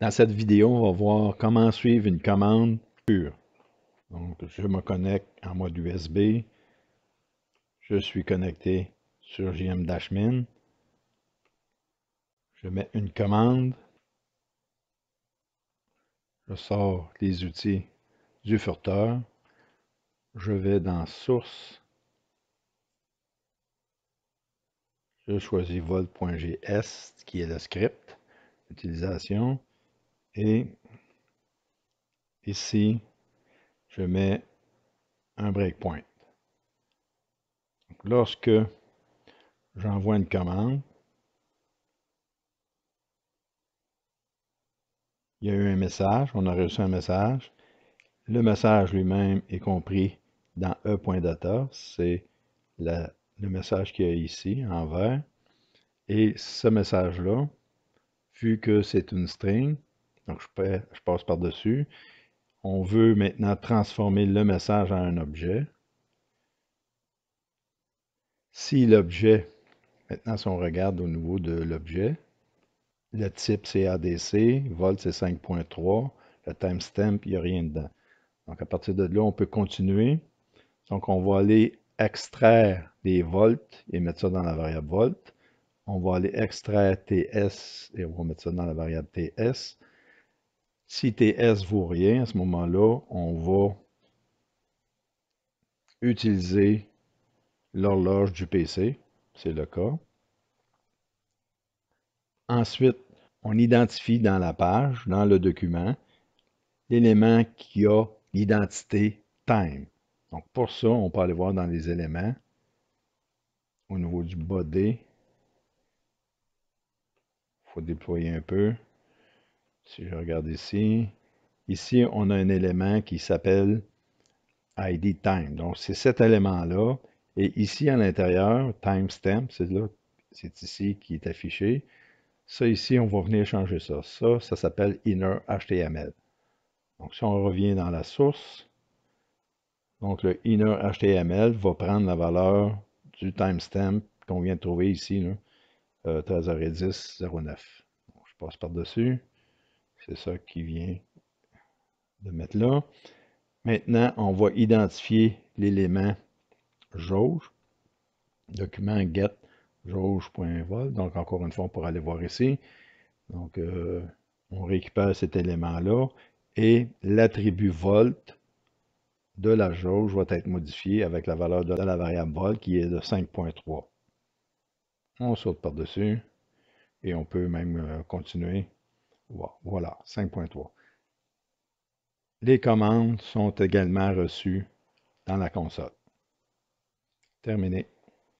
Dans cette vidéo, on va voir comment suivre une commande pure. Donc, je me connecte en mode USB. Je suis connecté sur JM Dashmin. Je mets une commande. Je sors les outils du furteur. Je vais dans Source. Je choisis Vol.gs, qui est le script. d'utilisation. Et ici, je mets un breakpoint. lorsque j'envoie une commande, il y a eu un message, on a reçu un message. Le message lui-même est compris dans e.data, c'est le message qu'il y a ici en vert. Et ce message-là, vu que c'est une string, donc, je, passe par-dessus. On veut maintenant transformer le message en un objet. Si l'objet, maintenant si on regarde au niveau de l'objet, le type c'est ADC, volt c'est 5.3, le timestamp, il n'y a rien dedans. Donc à partir de là, on peut continuer. Donc on va aller extraire des volts et mettre ça dans la variable volt. On va aller extraire TS et on va mettre ça dans la variable TS. Si TS vaut rien, à ce moment-là, on va utiliser l'horloge du PC. C'est le cas. Ensuite, on identifie dans la page, dans le document, l'élément qui a l'identité time. Donc pour ça, on peut aller voir dans les éléments, au niveau du body, il faut déployer un peu. Si je regarde ici, ici, on a un élément qui s'appelle ID time. Donc, c'est cet élément-là. Et ici, à l'intérieur, timestamp, c'est là, c'est ici qui est affiché. Ça, ici, on va venir changer ça. Ça, ça s'appelle inner HTML. Donc, si on revient dans la source, donc le inner HTML va prendre la valeur du timestamp qu'on vient de trouver ici, 13h10, euh, je passe par-dessus. C'est ça qui vient de mettre là. Maintenant, on va identifier l'élément jauge. Document get jauge.volt. Donc, encore une fois, on pourra aller voir ici. Donc, euh, on récupère cet élément-là et l'attribut volt de la jauge va être modifié avec la valeur de la variable volt qui est de 5.3. On saute par-dessus et on peut même euh, continuer voilà, 5.3. Les commandes sont également reçues dans la console. Terminé.